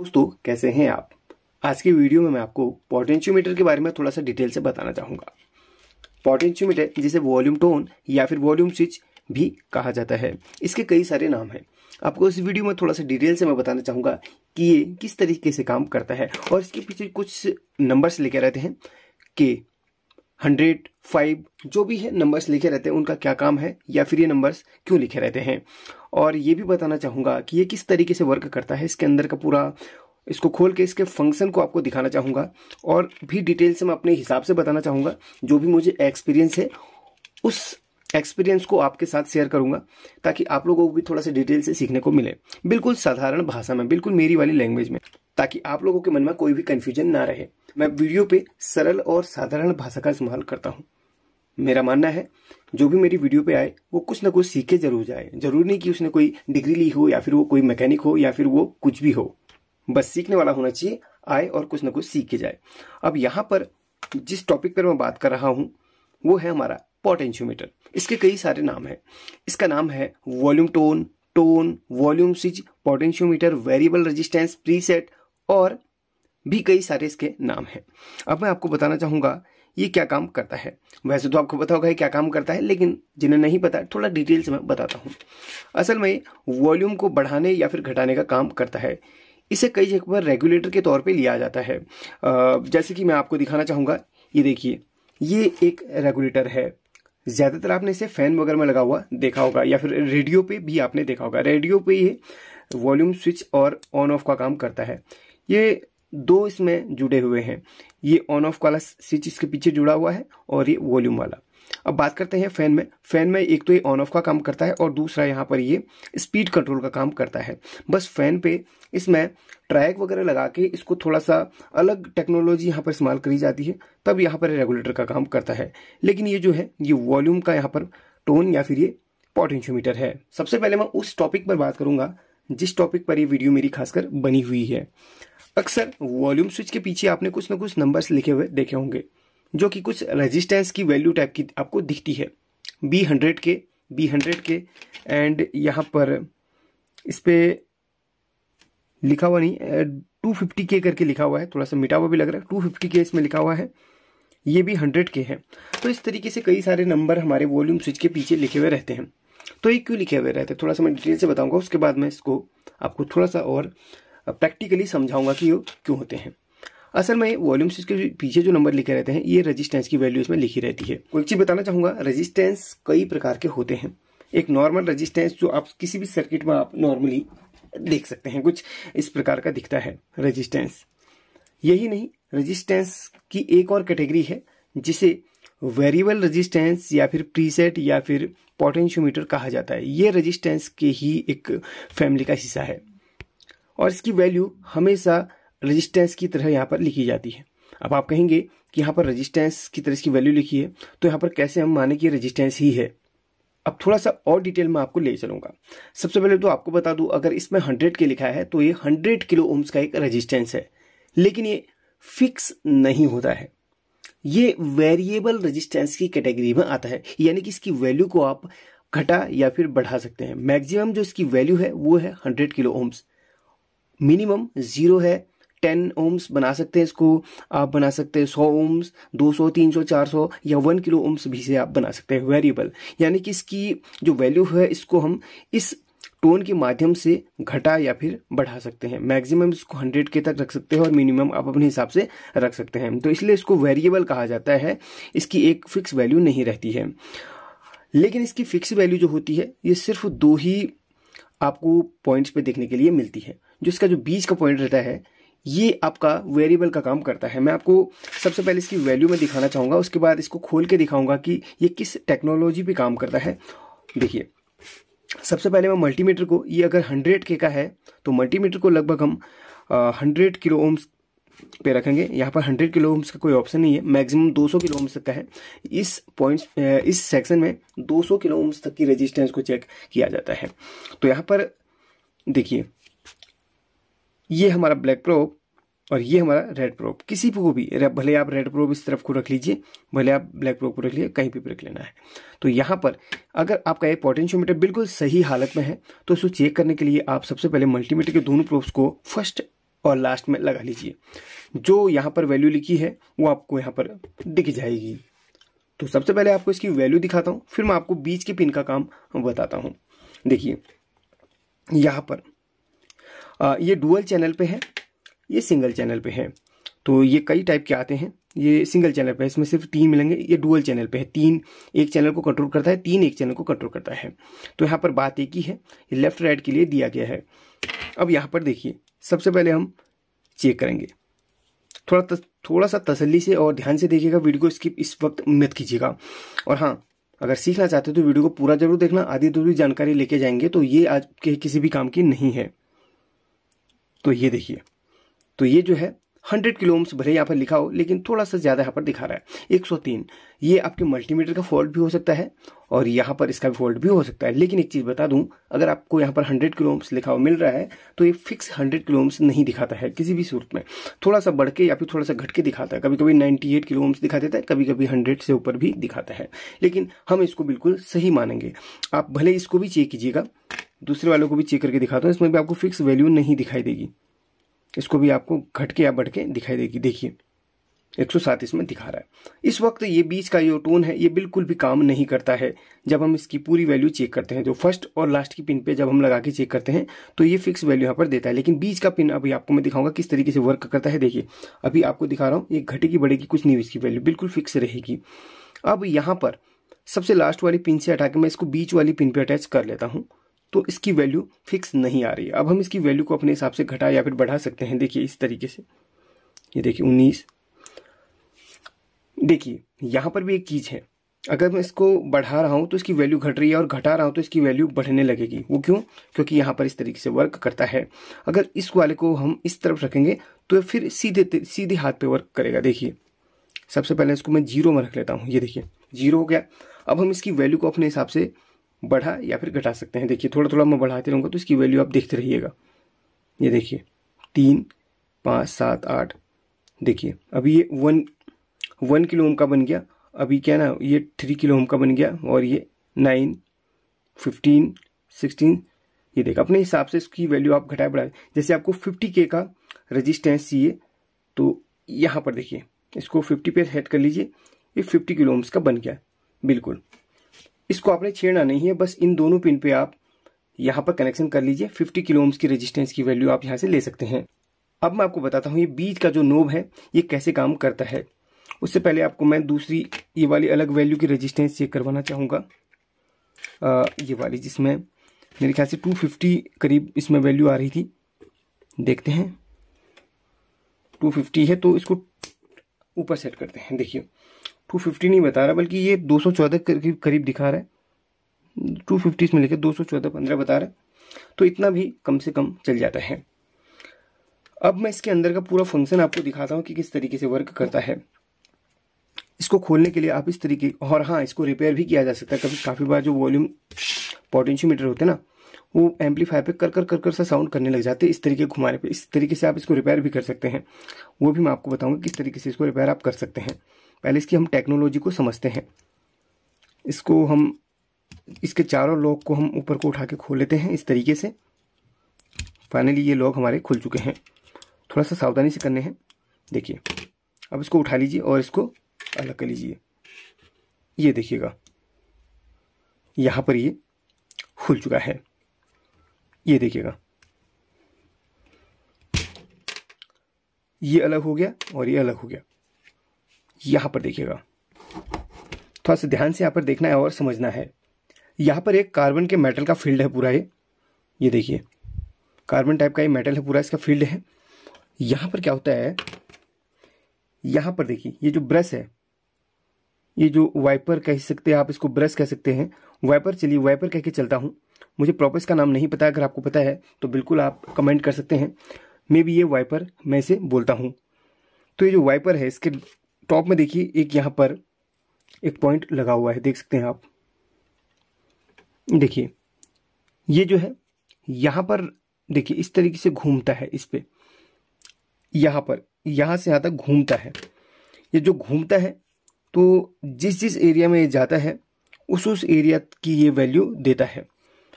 दोस्तों कैसे हैं आप आज की वीडियो में मैं आपको पोटेंशियोमीटर के बारे में थोड़ा सा डिटेल से बताना चाहूँगा पोटेंशियोमीटर जिसे वॉल्यूम टोन या फिर वॉल्यूम स्विच भी कहा जाता है इसके कई सारे नाम हैं आपको इस वीडियो में थोड़ा सा डिटेल से मैं बताना चाहूँगा कि ये किस तरीके से काम करता है और इसके पीछे कुछ नंबर्स लेके रहते हैं के हंड्रेड फाइव जो भी है नंबर्स लिखे रहते हैं उनका क्या काम है या फिर ये नंबर्स क्यों लिखे रहते हैं और ये भी बताना चाहूँगा कि ये किस तरीके से वर्क करता है इसके अंदर का पूरा इसको खोल के इसके फंक्शन को आपको दिखाना चाहूँगा और भी डिटेल से मैं अपने हिसाब से बताना चाहूँगा जो भी मुझे एक्सपीरियंस है उस एक्सपीरियंस को आपके साथ शेयर करूंगा ताकि आप लोगों को भी थोड़ा सा डिटेल से सीखने को मिले बिल्कुल साधारण भाषा में बिल्कुल मेरी वाली लैंग्वेज में ताकि आप लोगों के मन में कोई भी कन्फ्यूजन ना रहे मैं वीडियो पे सरल और साधारण भाषा का इस्तेमाल करता हूँ मेरा मानना है जो भी मेरी वीडियो पे आए वो कुछ ना कुछ सीखे जरूर जाए जरूर नहीं कि उसने कोई डिग्री ली हो या फिर वो कोई मैकेनिक हो या फिर वो कुछ भी हो बस सीखने वाला होना चाहिए आए और कुछ ना कुछ सीख के जाए अब यहाँ पर जिस टॉपिक पर मैं बात कर रहा हूँ वो है हमारा पोटेंशियोमीटर इसके कई सारे नाम हैं इसका नाम है volume tone tone volume switch potentiometer variable resistance preset और भी कई सारे इसके नाम हैं अब मैं आपको बताना चाहूँगा ये क्या काम करता है वैसे तो आपको पता होगा ये क्या काम करता है लेकिन जिन्हें नहीं पता थोड़ा डिटेल से मैं बताता हूँ असल में वॉल्यूम को बढ़ाने या फिर घटाने का काम करता है इसे कई जगह पर रेगुलेटर के तौर पे लिया जाता है जैसे कि मैं आपको दिखाना चाहूँगा ये देखिए ये एक रेगुलेटर है ज़्यादातर आपने इसे फ़ैन वगैरह में लगा हुआ देखा होगा या फिर रेडियो पर भी आपने देखा होगा रेडियो पर ये वॉल्यूम स्विच और ऑन ऑफ का काम करता है ये दो इसमें जुड़े हुए हैं ये ऑन ऑफ वाला स्विच इसके पीछे जुड़ा हुआ है और ये वॉल्यूम वाला अब बात करते हैं फैन में फैन में एक तो ये ऑन ऑफ का काम करता है और दूसरा यहाँ पर ये स्पीड कंट्रोल का काम करता है बस फैन पे इसमें ट्रैक वगैरह लगा के इसको थोड़ा सा अलग टेक्नोलॉजी यहाँ पर इस्तेमाल करी जाती है तब यहाँ पर रेगुलेटर का काम करता है लेकिन ये जो है ये वॉल्यूम का यहाँ पर टोन या फिर ये पोटेंशियोमीटर है सबसे पहले मैं उस टॉपिक पर बात करूंगा जिस टॉपिक पर ये वीडियो मेरी खासकर बनी हुई है अक्सर वॉल्यूम स्विच के पीछे आपने कुछ ना कुछ नंबर्स लिखे हुए देखे होंगे जो कि कुछ रेजिस्टेंस की वैल्यू टाइप की आपको दिखती है बी हंड्रेड के बी हंड्रेड के एंड यहाँ पर इस पर लिखा हुआ नहीं टू फिफ्टी के करके लिखा हुआ है थोड़ा सा मिटा हुआ भी लग रहा है टू फिफ्टी के इसमें लिखा हुआ है ये भी हंड्रेड के है तो इस तरीके से कई सारे नंबर हमारे वॉल्यूम स्विच के पीछे लिखे हुए रहते हैं तो ये क्यों लिखे हुए रहते हैं थोड़ा सा मैं डिटेल से बताऊंगा उसके बाद मैं इसको आपको थोड़ा सा और प्रैक्टिकली समझाऊंगा कि वो क्यों होते हैं असल में वॉल्यूम स्विच के पीछे जो नंबर लिखे रहते हैं ये रेजिस्टेंस की वैल्यू इसमें लिखी रहती है एक चीज़ बताना चाहूँगा रेजिस्टेंस कई प्रकार के होते हैं एक नॉर्मल रेजिस्टेंस जो आप किसी भी सर्किट में आप नॉर्मली देख सकते हैं कुछ इस प्रकार का दिखता है रेजिस्टेंस यही नहीं रेजिस्टेंस की एक और कैटेगरी है जिसे वेरिएबल रेजिस्टेंस या फिर प्रीसेट या फिर पोटेंशियोमीटर कहा जाता है ये रेजिस्टेंस के ही एक फैमिली का हिस्सा है और इसकी वैल्यू हमेशा रजिस्टेंस की तरह यहाँ पर लिखी जाती है अब आप कहेंगे कि यहाँ पर रजिस्टेंस की तरह इसकी वैल्यू लिखी है तो यहाँ पर कैसे हम माने कि रजिस्टेंस ही है अब थोड़ा सा और डिटेल में आपको ले चलूंगा सबसे पहले तो आपको बता दूं अगर इसमें हंड्रेड के लिखा है तो ये हंड्रेड किलो ओम्स का एक रजिस्टेंस है लेकिन ये फिक्स नहीं होता है ये वेरिएबल रजिस्टेंस की कैटेगरी में आता है यानी कि इसकी वैल्यू को आप घटा या फिर बढ़ा सकते हैं मैक्सिमम जो इसकी वैल्यू है वो है 100 किलो ओम्स मिनिमम ज़ीरो है टेन ओम्स बना सकते हैं इसको आप बना सकते हैं सौ ओम्स दो सौ तीन सौ चार सौ या वन किलो ओम्स भी से आप बना सकते हैं वेरिएबल यानी कि इसकी जो वैल्यू है इसको हम इस टोन के माध्यम से घटा या फिर बढ़ा सकते हैं मैक्सिमम इसको हंड्रेड के तक रख सकते हैं और मिनिमम आप अपने हिसाब से रख सकते हैं तो इसलिए इसको वेरिएबल कहा जाता है इसकी एक फिक्स वैल्यू नहीं रहती है लेकिन इसकी फिक्स वैल्यू जो होती है ये सिर्फ दो ही आपको पॉइंट्स पे देखने के लिए मिलती है जो इसका जो बीच का पॉइंट रहता है ये आपका वेरिएबल का काम करता है मैं आपको सबसे पहले इसकी वैल्यू में दिखाना चाहूँगा उसके बाद इसको खोल के दिखाऊंगा कि ये किस टेक्नोलॉजी पे काम करता है देखिए सबसे पहले मैं मल्टीमीटर को ये अगर हंड्रेड के का है तो मल्टीमीटर को लगभग हम हंड्रेड किलो ओम्स पे रखेंगे यहाँ पर 100 किलो ओम्स का कोई ऑप्शन नहीं है मैक्सिमम 200 किलो ओम्स तक का है इस पॉइंट्स इस सेक्शन में 200 किलो ओम्स तक की रेजिस्टेंस को चेक किया जाता है तो यहाँ पर देखिए ये हमारा ब्लैक प्रोब और ये हमारा रेड प्रोब किसी को भी भले आप रेड प्रोब इस तरफ को रख लीजिए भले आप ब्लैक प्रोब को रख लीजिए कहीं पर रख लेना है तो यहाँ पर अगर आपका ये पोटेंशियोमीटर बिल्कुल सही हालत में है तो इसको चेक करने के लिए आप सबसे पहले मल्टीमीटर के दोनों प्रोब्स को फर्स्ट और लास्ट में लगा लीजिए जो यहाँ पर वैल्यू लिखी है वो आपको यहाँ पर दिख जाएगी तो सबसे पहले आपको इसकी वैल्यू दिखाता हूँ फिर मैं आपको बीच के पिन का काम बताता हूँ देखिए यहाँ पर ये डुअल चैनल पे है ये सिंगल चैनल पे है तो ये कई टाइप के आते हैं ये सिंगल चैनल पे है इसमें सिर्फ तीन मिलेंगे ये डुअल चैनल पे है तीन एक चैनल को कंट्रोल करता है तीन एक चैनल को कंट्रोल करता है तो यहाँ पर बात एक ही है ये लेफ्ट राइट के लिए दिया गया है अब यहाँ पर देखिए सबसे पहले हम चेक करेंगे थोड़ा तस, थोड़ा सा तसली से और ध्यान से देखिएगा वीडियो को स्किप इस वक्त मत कीजिएगा और हाँ अगर सीखना चाहते हो तो वीडियो को पूरा जरूर देखना आधी दूरी जानकारी लेके जाएंगे तो ये आज के किसी भी काम की नहीं है तो ये देखिए तो ये जो है हंड्रेड किलो ओम्स भले यहाँ पर लिखा हो लेकिन थोड़ा सा ज़्यादा यहाँ पर दिखा रहा है 103 ये आपके मल्टीमीटर का फॉल्ट भी हो सकता है और यहाँ पर इसका भी फॉल्ट भी हो सकता है लेकिन एक चीज़ बता दूं अगर आपको यहाँ पर हंड्रेड किलो ओम्स लिखा हो मिल रहा है तो ये फिक्स हंड्रेड किलो ओम्स नहीं दिखाता है किसी भी सूरत में थोड़ा सा बढ़ के या फिर थोड़ा सा घट के दिखाता है कभी कभी नाइन्टी एट किलो ओम्स दिखा देता है कभी कभी हंड्रेड से ऊपर भी दिखाता है लेकिन हम इसको बिल्कुल सही मानेंगे आप भले इसको भी चेक कीजिएगा दूसरे वालों को भी चेक करके दिखाता हूँ इसमें भी आपको फिक्स वैल्यू नहीं दिखाई देगी इसको भी आपको घट के या बढ़ के दिखाई देगी देखिए 107 इसमें दिखा रहा है इस वक्त ये बीच का जो टोन है ये बिल्कुल भी काम नहीं करता है जब हम इसकी पूरी वैल्यू चेक करते हैं जो फर्स्ट और लास्ट की पिन पे जब हम लगा के चेक करते हैं तो ये फिक्स वैल्यू यहाँ पर देता है लेकिन बीच का पिन अभी आपको मैं दिखाऊंगा किस तरीके से वर्क करता है देखिए अभी आपको दिखा रहा हूँ ये घटेगी बढ़ेगी कुछ नहीं इसकी वैल्यू बिल्कुल फिक्स रहेगी अब यहाँ पर सबसे लास्ट वाली पिन से हटा के मैं इसको बीच वाली पिन पर अटैच कर लेता हूँ तो इसकी वैल्यू फिक्स नहीं आ रही है अब हम इसकी वैल्यू को अपने हिसाब से घटा या फिर बढ़ा सकते हैं देखिए इस तरीके से ये देखिए उन्नीस देखिए यहाँ पर भी एक चीज़ है अगर मैं इसको बढ़ा रहा हूँ तो इसकी वैल्यू घट रही है और घटा रहा हूँ तो इसकी वैल्यू बढ़ने लगेगी वो क्यों क्योंकि यहाँ पर इस तरीके से वर्क करता है अगर इस वाले को हम इस तरफ रखेंगे तो फिर सीधे सीधे हाथ पे वर्क करेगा देखिए सबसे पहले इसको मैं जीरो में रख लेता हूँ ये देखिए जीरो हो गया अब हम इसकी वैल्यू को अपने हिसाब से बढ़ा या फिर घटा सकते हैं देखिए थोड़ा थोड़ा मैं बढ़ाते रहूँगा तो इसकी वैल्यू आप देखते रहिएगा ये देखिए तीन पाँच सात आठ देखिए अभी ये वन वन किलो ओम का बन गया अभी क्या ना ये थ्री किलो ओम का बन गया और ये नाइन फिफ्टीन सिक्सटीन ये देखा अपने हिसाब से इसकी वैल्यू आप घटाए बढ़ाए जैसे आपको फिफ्टी के का रजिस्टेंस चाहिए तो यहाँ पर देखिए इसको फिफ्टी पे हेड कर लीजिए ये फिफ्टी किलो ओम्स का बन गया बिल्कुल इसको आपने छेड़ना नहीं है बस इन दोनों पिन पे आप यहाँ पर कनेक्शन कर लीजिए 50 किलो ओम्स की रेजिस्टेंस की वैल्यू आप यहाँ से ले सकते हैं अब मैं आपको बताता हूँ ये बीच का जो नोब है ये कैसे काम करता है उससे पहले आपको मैं दूसरी ये वाली अलग वैल्यू की रजिस्टेंस चेक करवाना चाहूँगा ये वाली जिसमें मेरे ख्याल से फिफ्टी करीब इसमें वैल्यू आ रही थी देखते हैं 250 है तो इसको ऊपर सेट करते हैं देखिए टू फिफ्टी नहीं बता रहा बल्कि ये दो सौ चौदह करीब करीब दिखा रहा है टू फिफ्टी में लेकर दो सौ चौदह पंद्रह बता रहा है तो इतना भी कम से कम चल जाता है अब मैं इसके अंदर का पूरा फंक्शन आपको दिखाता हूँ कि किस तरीके से वर्क करता है इसको खोलने के लिए आप इस तरीके और हाँ इसको रिपेयर भी किया जा सकता है कभी काफ़ी बार जो वॉल्यूम पोटेंशियोमीटर होते हैं ना वो एम्पलीफायर पे कर कर कर कर सा साउंड करने लग जाते हैं इस तरीके घुमाने पे इस तरीके से आप इसको रिपेयर भी कर सकते हैं वो भी मैं आपको बताऊंगा किस तरीके से इसको रिपेयर आप कर सकते हैं पहले इसकी हम टेक्नोलॉजी को समझते हैं इसको हम इसके चारों लॉक को हम ऊपर को उठा के खोल लेते हैं इस तरीके से फाइनली ये लॉक हमारे खुल चुके हैं थोड़ा सा सावधानी से करने हैं देखिए अब इसको उठा लीजिए और इसको अलग कर लीजिए ये देखिएगा यहाँ पर ये खुल चुका है ये देखिएगा ये अलग हो गया और ये अलग हो गया यहां पर देखिएगा थोड़ा तो सा ध्यान से यहां पर देखना है और समझना है यहां पर एक कार्बन के मेटल का फील्ड है पूरा ये ये देखिए कार्बन टाइप का ये मेटल है पूरा इसका फील्ड है यहां पर क्या होता है यहां पर देखिए ये जो ब्रश है ये जो वाइपर कह सकते हैं आप इसको ब्रश कह सकते हैं वाइपर चलिए वाइपर कह के चलता हूं मुझे प्रॉपर का नाम नहीं पता अगर आपको पता है तो बिल्कुल आप कमेंट कर सकते हैं मे बी ये वाइपर मैं इसे बोलता हूं तो ये जो वाइपर है इसके टॉप में देखिए एक यहाँ पर एक पॉइंट लगा हुआ है देख सकते हैं आप देखिए ये जो है यहाँ पर देखिए इस तरीके से घूमता है इस पर यहाँ पर यहाँ से यहाँ तक घूमता है ये जो घूमता है तो जिस जिस एरिया में ये जाता है उस उस एरिया की ये वैल्यू देता है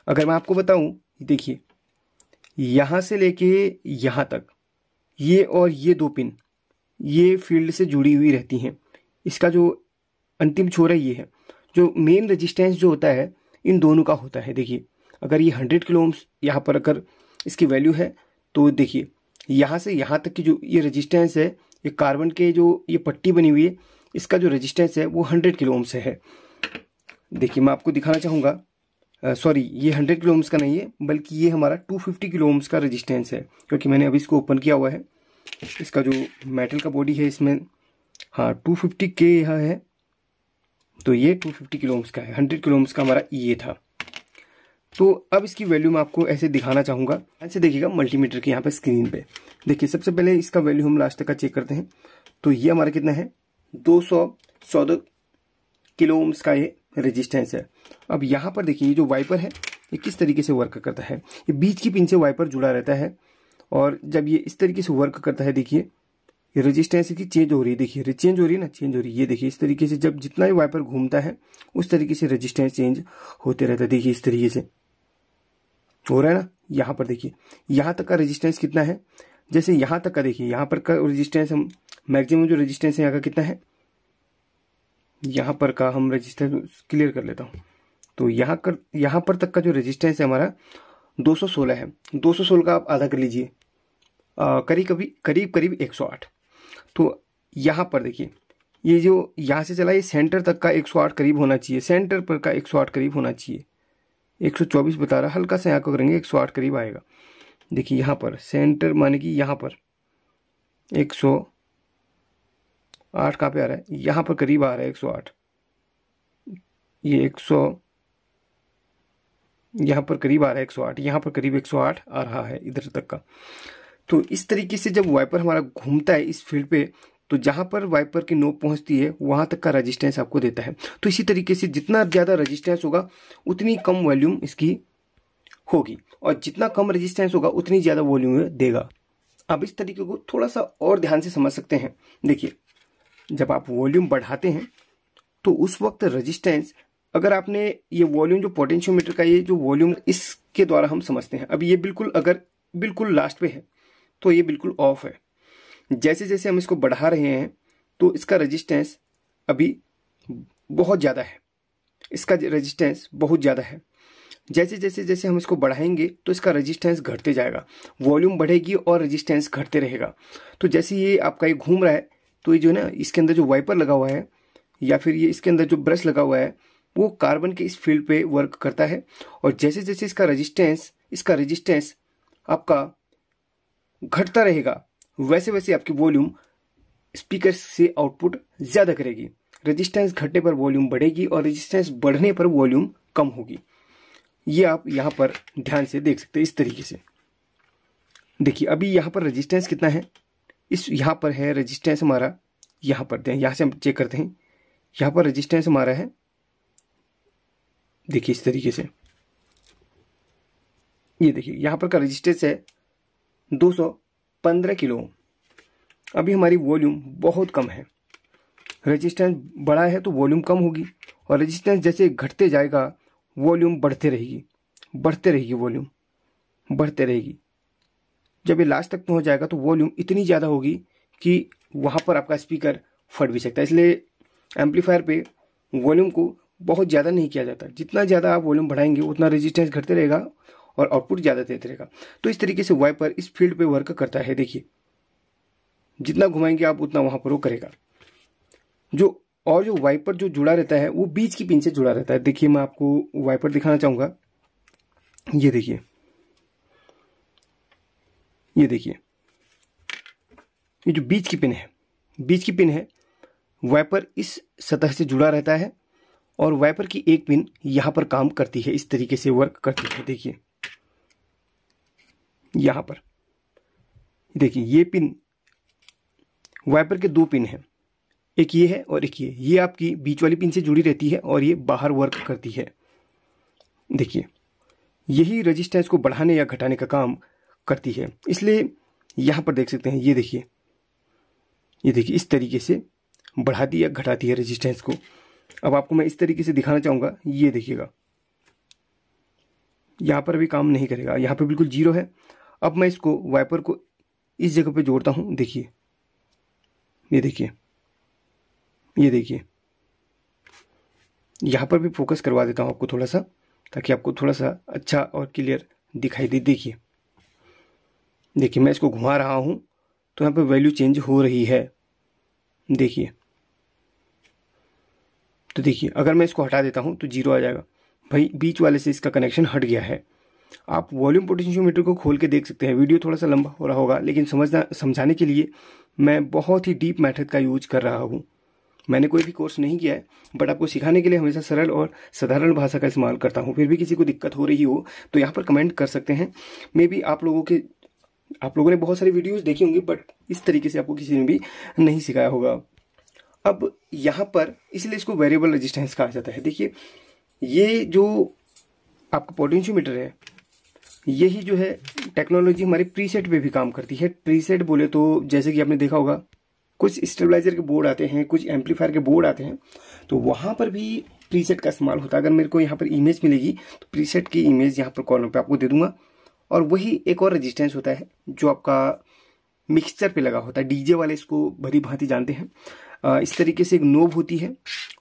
अगर मैं आपको बताऊं देखिए यहाँ से लेके यहाँ तक ये और ये दो पिन ये फील्ड से जुड़ी हुई रहती हैं इसका जो अंतिम छोरा ये है जो मेन रेजिस्टेंस जो होता है इन दोनों का होता है देखिए अगर ये हंड्रेड किलो ओम्स यहाँ पर अगर इसकी वैल्यू है तो देखिए यहाँ से यहाँ तक की जो ये रजिस्टेंस है ये कार्बन के जो ये पट्टी बनी हुई है इसका जो रजिस्टेंस है वो हंड्रेड किलो है देखिए मैं आपको दिखाना चाहूँगा सॉरी ये हंड्रेड किलो ओम्स का नहीं है बल्कि ये हमारा टू फिफ्टी किलो ओम्स का रजिस्टेंस है क्योंकि मैंने अभी इसको ओपन किया हुआ है इसका जो मेटल का बॉडी है इसमें हाँ टू फिफ्टी के यहाँ है तो ये टू फिफ्टी किलोम्स का है हंड्रेड किलोम्स का हमारा ये e था तो अब इसकी वैल्यू मैं आपको ऐसे दिखाना चाहूँगा ऐसे देखिएगा मल्टीमीटर के यहाँ पर स्क्रीन पे देखिए सबसे पहले इसका वैल्यू हम लास्ट तक का चेक करते हैं तो ये हमारा कितना है दो सौ चौदह किलो ओम्स का ये रेजिस्टेंस है अब यहाँ पर देखिए ये जो वाइपर है ये किस तरीके से वर्क करता है ये बीच की पिन से वाइपर जुड़ा रहता है और जब ये इस तरीके से वर्क करता है देखिए ये रेजिस्टेंस की चेंज हो रही है देखिए चेंज हो रही है ना चेंज हो रही है ये देखिए इस तरीके से जब जितना ही वाइपर घूमता है उस तरीके से रेजिस्टेंस चेंज होते रहता है देखिए इस तरीके से हो रहा है ना यहाँ पर देखिए यहाँ तक का रेजिस्टेंस कितना है जैसे यहाँ तक का देखिए यहाँ पर का रजिस्टेंस हम मैक्सिमम जो रजिस्टेंस है यहाँ का कितना है यहाँ पर का हम रजिस्टेंस क्लियर कर लेता हूँ तो यहाँ कर यहाँ पर तक का जो रजिस्टेंस है हमारा 216 है 216 का आप आधा कर लीजिए करीब कभी करीब करीब 108 तो यहाँ पर देखिए ये जो यहाँ से चला ये सेंटर तक का 108 करीब होना चाहिए सेंटर पर का 108 करीब होना चाहिए 124 बता रहा हल्का सा यहाँ को करेंगे 108 करीब आएगा देखिए यहाँ पर सेंटर माने कि यहाँ पर 108 कहाँ पे आ रहा है यहाँ पर करीब आ रहा है आठ ये सौ यहाँ पर करीब आ रहा है एक सौ आठ यहाँ पर करीब एक सौ आठ आ रहा है इधर तक का तो इस तरीके से जब वाइपर हमारा घूमता है इस फील्ड पे तो जहाँ पर वाइपर की नोक पहुँचती है वहाँ तक का रजिस्टेंस आपको देता है तो इसी तरीके से जितना ज़्यादा रजिस्टेंस होगा उतनी कम वॉल्यूम इसकी होगी और जितना कम रजिस्टेंस होगा उतनी ज़्यादा वॉल्यूम देगा आप इस तरीके को थोड़ा सा और ध्यान से समझ सकते हैं देखिए जब आप वॉल्यूम बढ़ाते हैं तो उस वक्त रजिस्टेंस अगर आपने ये वॉल्यूम जो पोटेंशियोमीटर का ये जो वॉल्यूम इसके द्वारा हम समझते हैं अब ये बिल्कुल अगर बिल्कुल लास्ट पे है तो ये बिल्कुल ऑफ है जैसे जैसे हम इसको बढ़ा रहे हैं तो इसका रेजिस्टेंस अभी बहुत ज़्यादा है इसका रेजिस्टेंस बहुत ज़्यादा है जैसे जैसे जैसे हम इसको बढ़ाएंगे तो इसका रेजिस्टेंस घटते जाएगा वॉल्यूम बढ़ेगी और रेजिस्टेंस घटते रहेगा तो जैसे ये आपका ये घूम रहा है तो ये जो है ना इसके अंदर जो वाइपर लगा हुआ है या फिर ये इसके अंदर जो ब्रश लगा हुआ है वो कार्बन के इस फील्ड पे वर्क करता है और जैसे जैसे इसका रेजिस्टेंस इसका रेजिस्टेंस आपका घटता रहेगा वैसे वैसे आपकी वॉल्यूम स्पीकर से आउटपुट ज़्यादा करेगी रेजिस्टेंस घटने पर वॉल्यूम बढ़ेगी और रेजिस्टेंस बढ़ने पर वॉल्यूम कम होगी ये आप यहाँ पर ध्यान से देख सकते हैं इस तरीके से देखिए अभी यहाँ पर रेजिस्टेंस कितना है इस यहाँ पर है रेजिस्टेंस हमारा यहाँ पर यहाँ से हम चेक करते हैं यहाँ पर रेजिस्टेंस हमारा है देखिए इस तरीके से ये देखिए यहाँ पर का रजिस्टेंस है 215 किलो अभी हमारी वॉल्यूम बहुत कम है रजिस्टेंस बड़ा है तो वॉल्यूम कम होगी और रजिस्टेंस जैसे घटते जाएगा वॉल्यूम बढ़ते रहेगी बढ़ते रहेगी वॉल्यूम बढ़ते रहेगी जब ये लास्ट तक पहुंच जाएगा तो वॉल्यूम इतनी ज़्यादा होगी कि वहाँ पर आपका स्पीकर फट भी सकता है इसलिए एम्पलीफायर पे वॉल्यूम को बहुत ज़्यादा नहीं किया जाता जितना ज़्यादा आप वॉल्यूम बढ़ाएंगे उतना रेजिस्टेंस घटते रहेगा और आउटपुट ज़्यादा देते रहेगा तो इस तरीके से वाइपर इस फील्ड पे वर्क करता है देखिए जितना घुमाएंगे आप उतना वहाँ पर वो करेगा जो और जो वाइपर जो जुड़ा रहता है वो बीच की पिन से जुड़ा रहता है देखिए मैं आपको वाइपर दिखाना चाहूँगा ये देखिए ये देखिए ये जो बीच की पिन है बीच की पिन है वाइपर इस सतह से जुड़ा रहता है और वाइपर की एक पिन यहाँ पर काम करती है इस तरीके से वर्क करती है देखिए यहाँ पर देखिए ये पिन वाइपर के दो पिन हैं एक ये है और एक ये ये आपकी बीच वाली पिन से जुड़ी रहती है और ये बाहर वर्क करती है देखिए यही रेजिस्टेंस को बढ़ाने या घटाने का काम करती है इसलिए यहाँ पर देख सकते हैं ये देखिए ये देखिए इस तरीके से बढ़ाती या घटाती है रेजिस्टेंस को अब आपको मैं इस तरीके से दिखाना चाहूँगा ये देखिएगा यहाँ पर भी काम नहीं करेगा यहाँ पर बिल्कुल जीरो है अब मैं इसको वाइपर को इस जगह पे जोड़ता हूँ देखिए ये देखिए ये देखिए यहाँ पर भी फोकस करवा देता हूँ आपको थोड़ा सा ताकि आपको थोड़ा सा अच्छा और क्लियर दिखाई दे देखिए देखिए मैं इसको घुमा रहा हूँ तो यहाँ पर वैल्यू चेंज हो रही है देखिए तो देखिए अगर मैं इसको हटा देता हूँ तो जीरो आ जाएगा भाई बीच वाले से इसका कनेक्शन हट गया है आप वॉल्यूम पोटेंशियोमीटर को खोल के देख सकते हैं वीडियो थोड़ा सा लंबा हो रहा होगा लेकिन समझना समझाने के लिए मैं बहुत ही डीप मैथड का यूज कर रहा हूँ मैंने कोई भी कोर्स नहीं किया है बट आपको सिखाने के लिए हमेशा सरल और साधारण भाषा का इस्तेमाल करता हूँ फिर भी किसी को दिक्कत हो रही हो तो यहाँ पर कमेंट कर सकते हैं मे बी आप लोगों के आप लोगों ने बहुत सारी वीडियोज़ देखी होंगी बट इस तरीके से आपको किसी ने भी नहीं सिखाया होगा अब यहाँ पर इसलिए इसको वेरिएबल रेजिस्टेंस कहा जाता है देखिए ये जो आपका पोटेंशियोमीटर है यही जो है टेक्नोलॉजी हमारे प्रीसेट पे भी काम करती है प्रीसेट बोले तो जैसे कि आपने देखा होगा कुछ स्टेबलाइजर के बोर्ड आते हैं कुछ एम्पलीफायर के बोर्ड आते हैं तो वहाँ पर भी प्रीसेट का इस्तेमाल होता है अगर मेरे को यहाँ पर इमेज मिलेगी तो प्रीसेट की इमेज यहाँ पर कॉर्नर पे आपको दे दूंगा और वही एक और रजिस्टेंस होता है जो आपका मिक्सचर पर लगा होता है डीजे वाले इसको भरी भांति जानते हैं इस तरीके से एक नोब होती है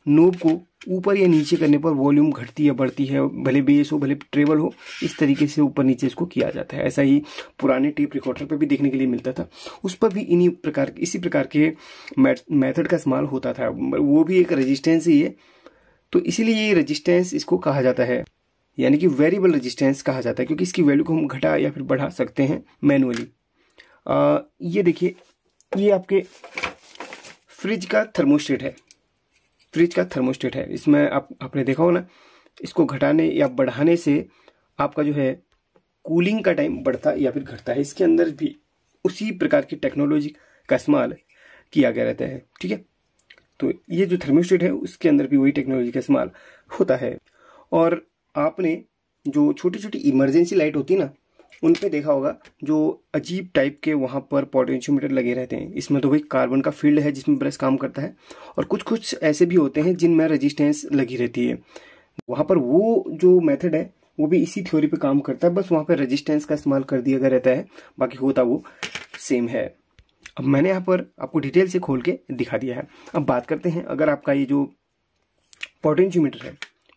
नोब को ऊपर या नीचे करने पर वॉल्यूम घटती या बढ़ती है भले बेस हो भले ट्रेबल हो इस तरीके से ऊपर नीचे इसको किया जाता है ऐसा ही पुराने टेप रिकॉर्डर पर भी देखने के लिए मिलता था उस पर भी इन्हीं प्रकार इसी प्रकार के मेथड का इस्तेमाल होता था वो भी एक रजिस्टेंस ही है तो इसीलिए ये रजिस्टेंस इसको कहा जाता है यानी कि वेरिएबल रजिस्टेंस कहा जाता है क्योंकि इसकी वैल्यू को हम घटा या फिर बढ़ा सकते हैं मैनुअली ये देखिए ये आपके फ्रिज का थर्मोस्टेट है फ्रिज का थर्मोस्टेट है इसमें आप आपने देखा हो ना इसको घटाने या बढ़ाने से आपका जो है कूलिंग का टाइम बढ़ता या फिर घटता है इसके अंदर भी उसी प्रकार की टेक्नोलॉजी का इस्तेमाल किया गया रहता है ठीक है तो ये जो थर्मोस्टेट है उसके अंदर भी वही टेक्नोलॉजी का इस्तेमाल होता है और आपने जो छोटी छोटी इमरजेंसी लाइट होती है ना उन पे देखा होगा जो अजीब टाइप के वहाँ पर पोटेंशियोमीटर लगे रहते हैं इसमें तो भाई कार्बन का फील्ड है जिसमें ब्रश काम करता है और कुछ कुछ ऐसे भी होते हैं जिनमें रजिस्टेंस लगी रहती है वहाँ पर वो जो मेथड है वो भी इसी थ्योरी पे काम करता है बस वहाँ पर रजिस्टेंस का इस्तेमाल कर दिया गया रहता है बाकी होता वो सेम है अब मैंने यहाँ पर आपको डिटेल से खोल के दिखा दिया है अब बात करते हैं अगर आपका ये जो पोटेंशियोमीटर है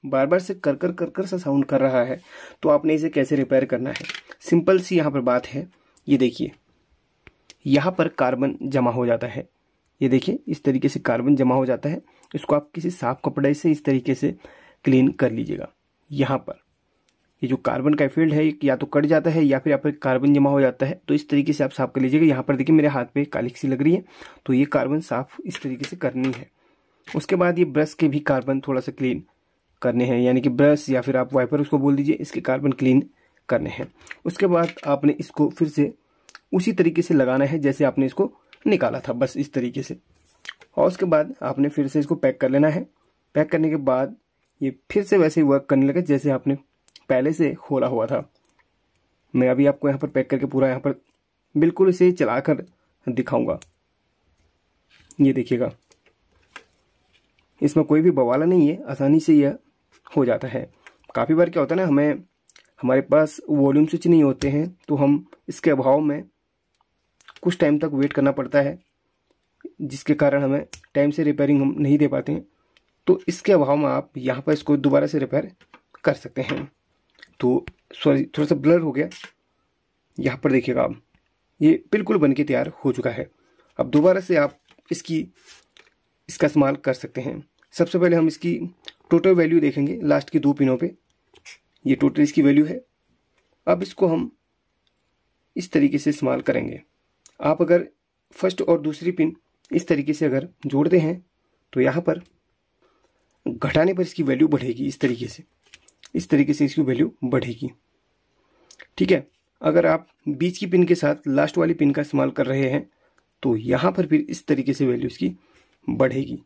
बार बार से कर कर कर कर सा साउंड कर रहा है तो आपने इसे कैसे रिपेयर करना है सिंपल सी यहाँ पर बात है ये देखिए यहाँ पर कार्बन जमा हो जाता है ये देखिए इस तरीके से कार्बन जमा हो जाता है इसको आप किसी साफ कपड़े से इस तरीके से क्लीन कर लीजिएगा यहाँ पर ये जो कार्बन का फील्ड है या तो कट जाता है या फिर यहाँ पर कार्बन जमा हो जाता है तो इस तरीके से आप साफ कर लीजिएगा यहाँ पर देखिए मेरे हाथ पे काली सी लग रही है तो ये कार्बन साफ इस तरीके से करनी है उसके बाद ये ब्रश के भी कार्बन थोड़ा सा क्लीन करने हैं यानी कि ब्रश या फिर आप वाइपर उसको बोल दीजिए इसके कार्बन क्लीन करने हैं उसके बाद आपने इसको फिर से उसी तरीके से लगाना है जैसे आपने इसको निकाला था बस इस तरीके से और उसके बाद आपने फिर से इसको पैक कर लेना है पैक करने के बाद ये फिर से वैसे ही वर्क करने लगा जैसे आपने पहले से खोला हुआ था मैं अभी आपको यहाँ पर पैक करके पूरा यहाँ पर बिल्कुल इसे चला कर दिखाऊंगा ये देखिएगा इसमें कोई भी बवाला नहीं है आसानी से यह हो जाता है काफ़ी बार क्या होता है ना हमें हमारे पास वॉल्यूम स्विच नहीं होते हैं तो हम इसके अभाव में कुछ टाइम तक वेट करना पड़ता है जिसके कारण हमें टाइम से रिपेयरिंग हम नहीं दे पाते हैं तो इसके अभाव में आप यहाँ पर इसको दोबारा से रिपेयर कर सकते हैं तो सॉरी थोड़ा सा ब्लर हो गया यहाँ पर देखिएगा आप ये बिल्कुल बन के तैयार हो चुका है अब दोबारा से आप इसकी इसका इस्तेमाल कर सकते हैं सबसे पहले हम इसकी टोटल वैल्यू देखेंगे लास्ट के दो पिनों पे ये टोटल इसकी वैल्यू है अब इसको हम इस तरीके से इस्तेमाल करेंगे आप अगर फर्स्ट और दूसरी पिन इस तरीके से अगर जोड़ते हैं तो यहाँ पर घटाने पर इसकी वैल्यू बढ़ेगी इस तरीके से इस तरीके से इसकी वैल्यू बढ़ेगी ठीक है अगर आप बीच की पिन के साथ लास्ट वाली पिन का इस्तेमाल कर रहे हैं तो यहाँ पर फिर इस तरीके से वैल्यू इसकी बढ़ेगी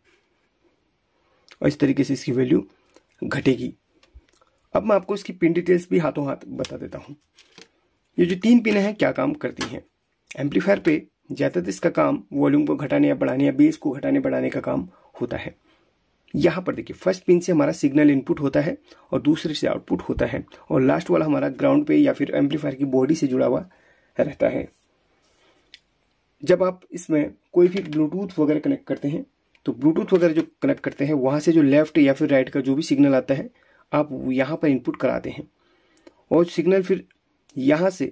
और इस तरीके से इसकी वैल्यू घटेगी अब मैं आपको इसकी पिन डिटेल्स भी हाथों हाथ बता देता हूँ ये जो तीन पिन हैं क्या काम करती हैं एम्पलीफायर पे ज़्यादातर तो इसका काम वॉल्यूम को घटाने या बढ़ाने या बेस को घटाने बढ़ाने का काम होता है यहाँ पर देखिए फर्स्ट पिन से हमारा सिग्नल इनपुट होता है और दूसरे से आउटपुट होता है और लास्ट वाला हमारा ग्राउंड पे या फिर एम्पलीफायर की बॉडी से जुड़ा हुआ रहता है जब आप इसमें कोई भी ब्लूटूथ वगैरह कनेक्ट करते हैं तो ब्लूटूथ वगैरह जो कनेक्ट करते हैं वहाँ से जो लेफ़्ट या फिर राइट का जो भी सिग्नल आता है आप यहाँ पर इनपुट कराते हैं और सिग्नल फिर यहाँ से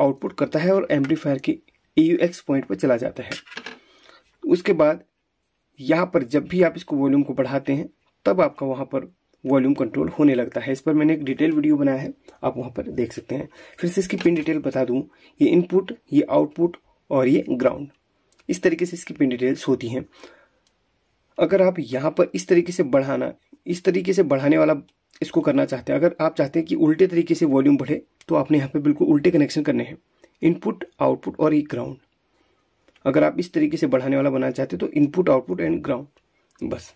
आउटपुट करता है और एम्पलीफायर के ए यू एक्स पॉइंट पर चला जाता है उसके बाद यहाँ पर जब भी आप इसको वॉल्यूम को बढ़ाते हैं तब आपका वहाँ पर वॉल्यूम कंट्रोल होने लगता है इस पर मैंने एक डिटेल वीडियो बनाया है आप वहाँ पर देख सकते हैं फिर से इसकी पिन डिटेल बता दूँ ये इनपुट ये आउटपुट और ये ग्राउंड इस तरीके से इसकी पिन डिटेल्स होती हैं अगर आप यहाँ पर इस तरीके से बढ़ाना इस तरीके से बढ़ाने वाला इसको करना चाहते हैं अगर आप चाहते हैं कि उल्टे तरीके से वॉल्यूम बढ़े तो आपने यहाँ पे बिल्कुल उल्टे कनेक्शन करने हैं इनपुट आउटपुट और एक ग्राउंड अगर आप इस तरीके से बढ़ाने वाला बनाना चाहते हैं तो इनपुट आउटपुट एंड ग्राउंड बस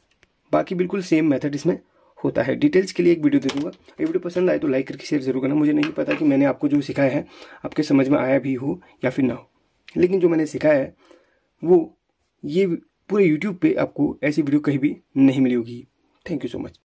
बाकी बिल्कुल सेम मेथड इसमें होता है डिटेल्स के लिए एक वीडियो दे दूंगा ये वीडियो पसंद आए तो लाइक करके शेयर जरूर करना मुझे नहीं पता कि मैंने आपको जो सिखाया है आपके समझ में आया भी हो या फिर ना हो लेकिन जो मैंने सिखाया है वो ये पूरे यूट्यूब पे आपको ऐसी वीडियो कहीं भी नहीं मिली होगी थैंक यू सो मच